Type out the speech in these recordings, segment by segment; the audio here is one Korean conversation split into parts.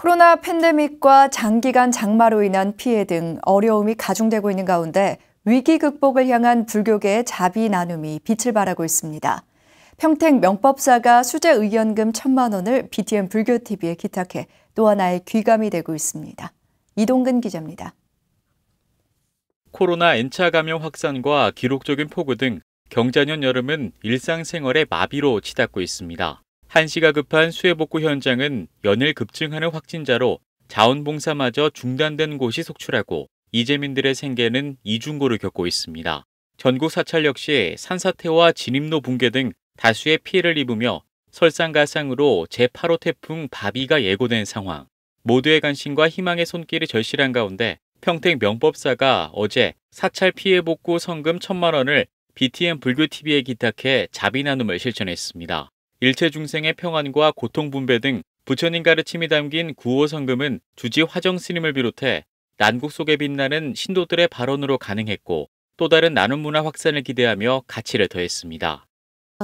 코로나 팬데믹과 장기간 장마로 인한 피해 등 어려움이 가중되고 있는 가운데 위기 극복을 향한 불교계의 자비 나눔이 빛을 발하고 있습니다. 평택 명법사가 수재 의견금 천만 원을 BTN 불교TV에 기탁해 또 하나의 귀감이 되고 있습니다. 이동근 기자입니다. 코로나 N차 감염 확산과 기록적인 폭우 등 경자년 여름은 일상생활의 마비로 치닫고 있습니다. 한시가 급한 수해복구 현장은 연일 급증하는 확진자로 자원봉사마저 중단된 곳이 속출하고 이재민들의 생계는 이중고를 겪고 있습니다. 전국 사찰 역시 산사태와 진입로 붕괴 등 다수의 피해를 입으며 설상가상으로 제8호 태풍 바비가 예고된 상황. 모두의 관심과 희망의 손길이 절실한 가운데 평택 명법사가 어제 사찰 피해 복구 성금 1 천만 원을 BTN 불교TV에 기탁해 자비 나눔을 실천했습니다. 일체중생의 평안과 고통분배 등 부처님 가르침이 담긴 구호성금은 주지 화정 스님을 비롯해 난국 속에 빛나는 신도들의 발언으로 가능했고 또 다른 나눔 문화 확산을 기대하며 가치를 더했습니다.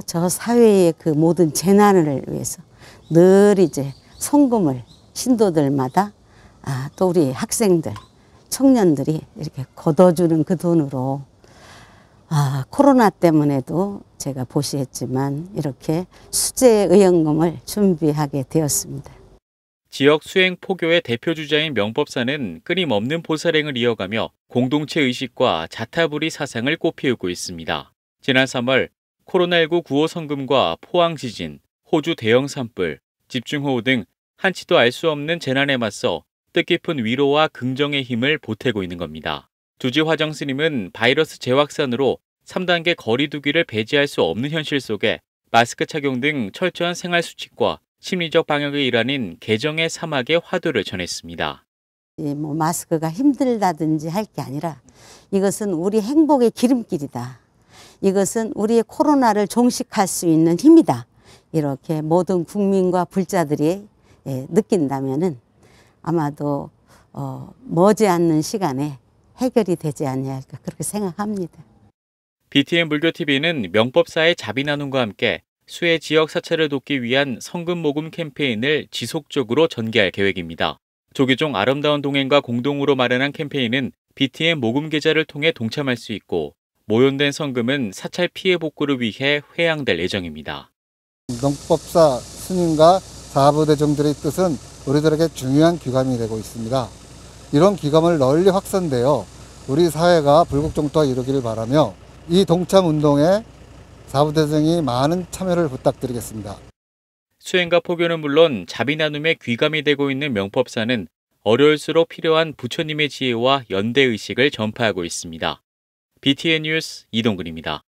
저 사회의 그 모든 재난을 위해서 늘 이제 성금을 신도들마다 아, 또 우리 학생들, 청년들이 이렇게 걷어주는 그 돈으로 아, 코로나 때문에도 제가 보시했지만 이렇게 수제 의연금을 준비하게 되었습니다. 지역 수행 포교의 대표 주자인 명법사는 끊임없는 보살행을 이어가며 공동체 의식과 자타불이 사상을 꽃피우고 있습니다. 지난 3월 코로나19 구호 성금과 포항 지진, 호주 대형 산불, 집중호우 등 한치도 알 수 없는 재난에 맞서 뜻깊은 위로와 긍정의 힘을 보태고 있는 겁니다. 주지 화정 스님은 바이러스 재확산으로 3단계 거리두기를 배제할 수 없는 현실 속에 마스크 착용 등 철저한 생활 수칙과 심리적 방역의 일환인 개정의 사막의 화두를 전했습니다. 뭐 마스크가 힘들다든지 할 게 아니라 이것은 우리 행복의 기름길이다. 이것은 우리의 코로나를 종식할 수 있는 힘이다. 이렇게 모든 국민과 불자들이 예, 느낀다면은 아마도 어, 머지않는 시간에 해결이 되지 않냐 그렇게 생각합니다. BTN 불교TV는 명법사의 자비 나눔과 함께 수해 지역 사찰을 돕기 위한 성금 모금 캠페인을 지속적으로 전개할 계획입니다. 조기종 아름다운 동행과 공동으로 마련한 캠페인은 BTN 모금 계좌를 통해 동참할 수 있고 모연된 성금은 사찰 피해 복구를 위해 회양될 예정입니다. 명법사 스님과 사부대종들의 뜻은 우리들에게 중요한 기감이 되고 있습니다. 이런 기감을 널리 확산되어 우리 사회가 불국정토 이루기를 바라며 이 동참 운동에 사부대생이 많은 참여를 부탁드리겠습니다. 수행과 포교는 물론 자비 나눔의 귀감이 되고 있는 명법사는 어려울수록 필요한 부처님의 지혜와 연대 의식을 전파하고 있습니다. BTN 뉴스 이동근입니다.